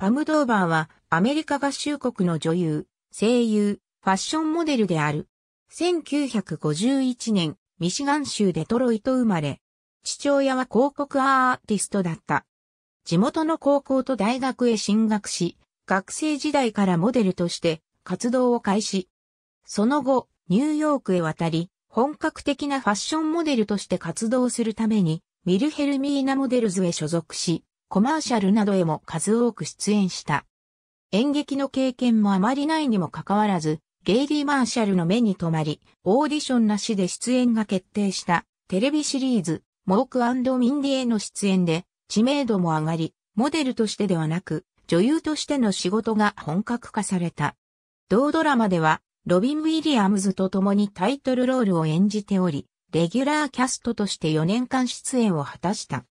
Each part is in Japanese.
パム・ドーバーはアメリカ合衆国の女優、声優、ファッションモデルである。1951年、ミシガン州デトロイト生まれ、父親は広告アーティストだった。地元の高校と大学へ進学し、学生時代からモデルとして活動を開始。その後、ニューヨークへ渡り、本格的なファッションモデルとして活動するために、ミルヘルミーナモデルズへ所属し、コマーシャルなどへも数多く出演した。演劇の経験もあまりないにもかかわらず、ゲイリー・マーシャルの目に留まり、オーディションなしで出演が決定したテレビシリーズ、モークミンディへの出演で知名度も上がり、モデルとしてではなく、女優としての仕事が本格化された。同ドラマでは、ロビン・ウィリアムズと共にタイトルロールを演じており、レギュラーキャストとして4年間出演を果たした。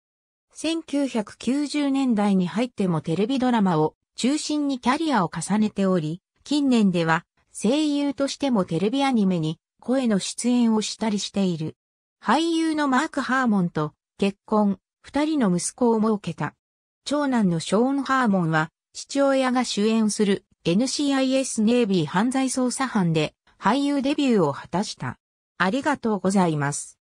1990年代に入ってもテレビドラマを中心にキャリアを重ねており、近年では声優としてもテレビアニメに声の出演をしたりしている。俳優のマーク・ハーモンと結婚、二人の息子を設けた。長男のショーン・ハーモンは父親が主演する NCIS ネイビー犯罪捜査班で俳優デビューを果たした。ありがとうございます。